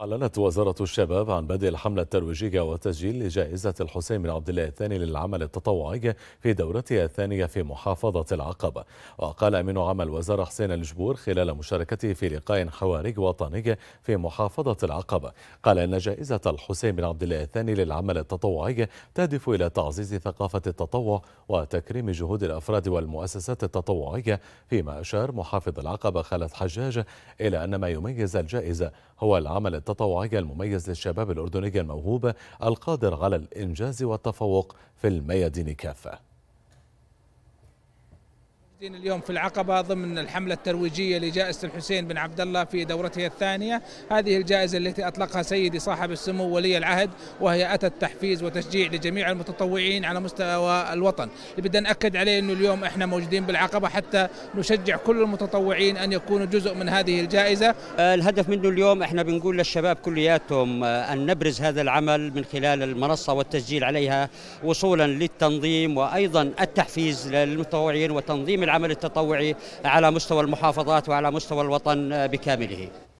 أعلنت وزارة الشباب عن بدء الحملة الترويجية والتسجيل لجائزة الحسين بن عبد الله الثاني للعمل التطوعي في دورتها الثانية في محافظة العقبة، وقال أمين عام الوزارة حسين الجبور خلال مشاركته في لقاء حواري وطني في محافظة العقبة، قال إن جائزة الحسين بن عبد الله الثاني للعمل التطوعي تهدف إلى تعزيز ثقافة التطوع وتكريم جهود الأفراد والمؤسسات التطوعية، فيما أشار محافظ العقبة خالد حجاج إلى أن ما يميز الجائزة هو العمل التطوعي المميز للشباب الأردني الموهوب القادر على الإنجاز والتفوق في الميادين كافة متواجدين اليوم في العقبة ضمن الحملة الترويجية لجائزة الحسين بن عبد الله في دورتها الثانية هذه الجائزة التي أطلقها سيدي صاحب السمو ولي العهد وهي أتت تحفيز وتشجيع لجميع المتطوعين على مستوى الوطن بدنا نأكد عليه أنه اليوم إحنا موجودين بالعقبة حتى نشجع كل المتطوعين أن يكونوا جزء من هذه الجائزة آه، الهدف منه اليوم إحنا بنقول للشباب كلياتهم آه، أن نبرز هذا العمل من خلال المنصة والتسجيل عليها وصولا للتنظيم وأيضا التحفيز للمتطوعين وتنظيم العمل التطوعي على مستوى المحافظات وعلى مستوى الوطن بكامله